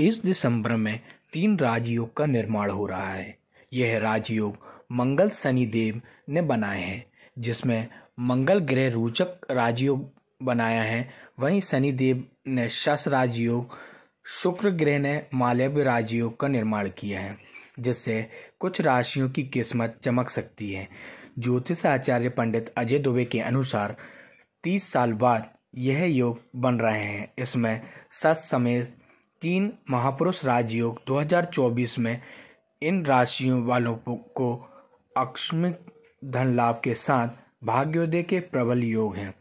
इस दिसंबर में तीन राजयोग का निर्माण हो रहा है यह राजयोग मंगल शनिदेव ने बनाए हैं जिसमें मंगल ग्रह रोचक राजयोग बनाया है वहीं शनिदेव ने शस राजयोग शुक्र ग्रह ने मालव्य राजयोग का निर्माण किया है जिससे कुछ राशियों की किस्मत चमक सकती है ज्योतिष आचार्य पंडित अजय दुबे के अनुसार तीस साल बाद यह योग बन रहे हैं इसमें सस समेत तीन महापुरुष राजयोग 2024 में इन राशियों वालों को आकस्मिक धन लाभ के साथ भाग्योदय के प्रबल योग हैं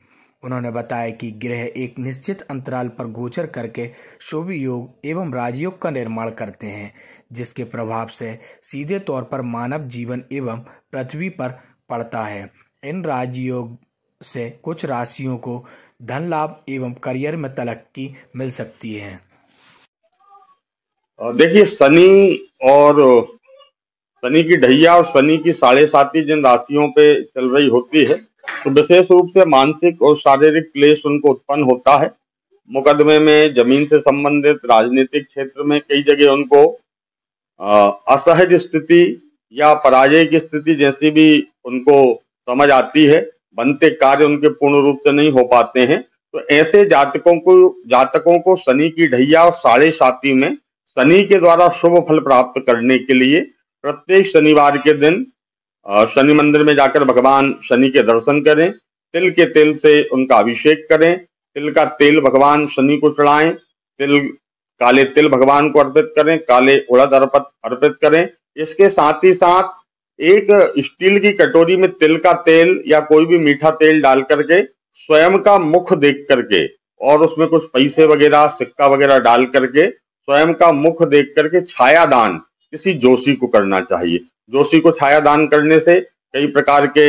उन्होंने बताया कि ग्रह एक निश्चित अंतराल पर गोचर करके शुभ योग एवं राजयोग का निर्माण करते हैं जिसके प्रभाव से सीधे तौर पर मानव जीवन एवं पृथ्वी पर पड़ता है इन राजयोग से कुछ राशियों को धन लाभ एवं करियर में तरक्की मिल सकती है देखिए शनि और शनि की ढैया और शनि की साढ़े साथी जिन राशियों पे चल रही होती है तो विशेष रूप से मानसिक और शारीरिक क्लेश उनको उत्पन्न होता है मुकदमे में जमीन से संबंधित राजनीतिक क्षेत्र में कई जगह उनको असहज स्थिति या पराजय की स्थिति जैसी भी उनको समझ आती है बनते कार्य उनके पूर्ण रूप से नहीं हो पाते हैं तो ऐसे जातकों को जातकों को शनि की ढैया और साढ़े साथी में शनि के द्वारा शुभ फल प्राप्त करने के लिए प्रत्येक शनिवार के दिन शनि मंदिर में जाकर भगवान शनि के दर्शन करें तिल के तेल से उनका अभिषेक करें तिल का तेल भगवान शनि को चढ़ाएं तिल काले तिल भगवान को अर्पित करें काले उड़द अर्पित करें इसके साथ ही साथ एक स्टील की कटोरी में तिल का तेल या कोई भी मीठा तेल डाल करके स्वयं का मुख देख करके और उसमें कुछ पैसे वगैरह सिक्का वगैरह डाल करके स्वयं का मुख देख करके छाया दान किसी जोशी को करना चाहिए जोशी को छाया दान करने से कई प्रकार के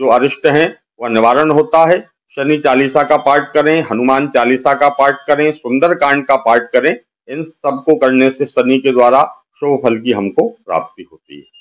जो अरिष्ट हैं वह निवारण होता है शनि चालीसा का पाठ करें हनुमान चालीसा का पाठ करें सुंदर कांड का पाठ करें इन सबको करने से शनि के द्वारा शुभ फल की हमको प्राप्ति होती है